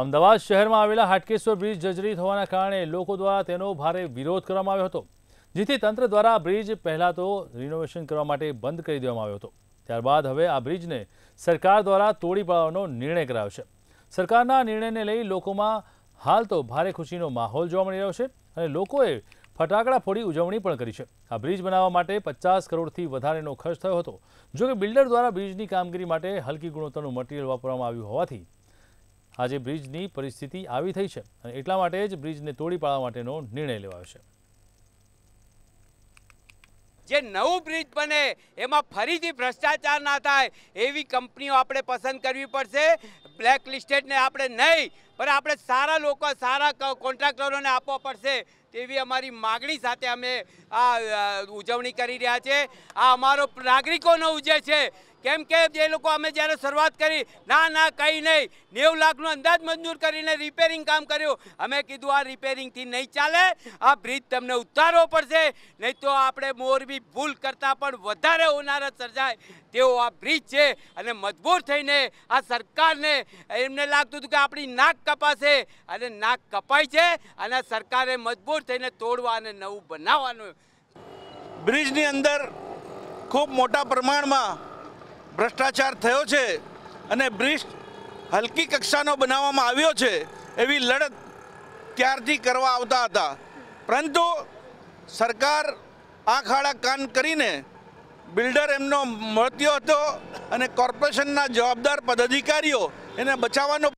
અમદાવાદ શહેરમાં આવેલા હાટકેશ્વર બ્રિજ જજરી હોવાના કારણે લોકો દ્વારા તેનો ભારે વિરોધ કરવામાં આવ્યો હતો જેથી તંત્ર દ્વારા બ્રિજ પહેલાં તો રિનોવેશન કરવા માટે બંધ કરી દેવામાં આવ્યો હતો ત્યારબાદ હવે આ બ્રિજને સરકાર દ્વારા તોડી પાડવાનો નિર્ણય કરાયો છે સરકારના નિર્ણયને લઈ લોકોમાં હાલ તો ભારે ખુશીનો માહોલ જોવા મળી રહ્યો છે અને લોકોએ ફટાકડા ફોડી ઉજવણી પણ કરી છે આ બ્રિજ બનાવવા માટે પચાસ કરોડથી વધારેનો ખર્ચ થયો હતો જો કે બિલ્ડર દ્વારા બ્રિજની કામગીરી માટે હલકી ગુણવત્તાનું મટીરિયલ વાપરવામાં આવ્યું હોવાથી આજે બ્રિજની પરિસ્થિતિ આવી થઈ છે અને એટલા માટે જ બ્રિજને તોડી પાડવા માટેનો નિર્ણય લેવાયો છે જે નવું બ્રિજ બને એમાં ફરીથી ભ્રષ્ટાચાર ના થાય એવી કંપનીઓ આપણે પસંદ કરવી પડશે બ્લેક લિસ્ટેડને આપણે નહીં પણ આપણે સારા લોકો સારા કોન્ટ્રાક્ટરોને આપવા પડશે તેવી અમારી માગણી સાથે અમે આ ઉજવણી કરી રહ્યા છે આ અમારો નાગરિકોનો ઉજે છે કેમ કે જે લોકો અમે જ્યારે શરૂઆત કરી ના ના કંઈ નહીં નેવ લાખનો અંદાજ મંજૂર કરીને રિપેરિંગ કામ કર્યું અમે કીધું આ રિપેરિંગથી નહીં ચાલે આ બ્રિજ તમને ઉતારવો પડશે નહીં તો આપણે મોરબી ભૂલ કરતાં પણ વધારે હોનારત સર્જાય તેઓ આ બ્રિજ છે અને મજબૂર થઈને આ સરકારને એમને લાગતું હતું કે આપણી નાક કપાશે અને નાક કપાય છે અને સરકારે મજબૂર થઈને તોડવા અને નવું બનાવવાનું બ્રિજની અંદર ખૂબ મોટા પ્રમાણમાં ભ્રષ્ટાચાર થયો છે અને બ્રિજ હલકી કક્ષાનો બનાવવામાં આવ્યો છે એવી લડત ત્યારથી કરવા આવતા હતા પરંતુ સરકાર આંખ આડા કાન કરીને બિલ્ડર એમનો મળત્યો હતો અને કોર્પોરેશનના જવાબદાર પદાધિકારીઓ એને બચાવવાનો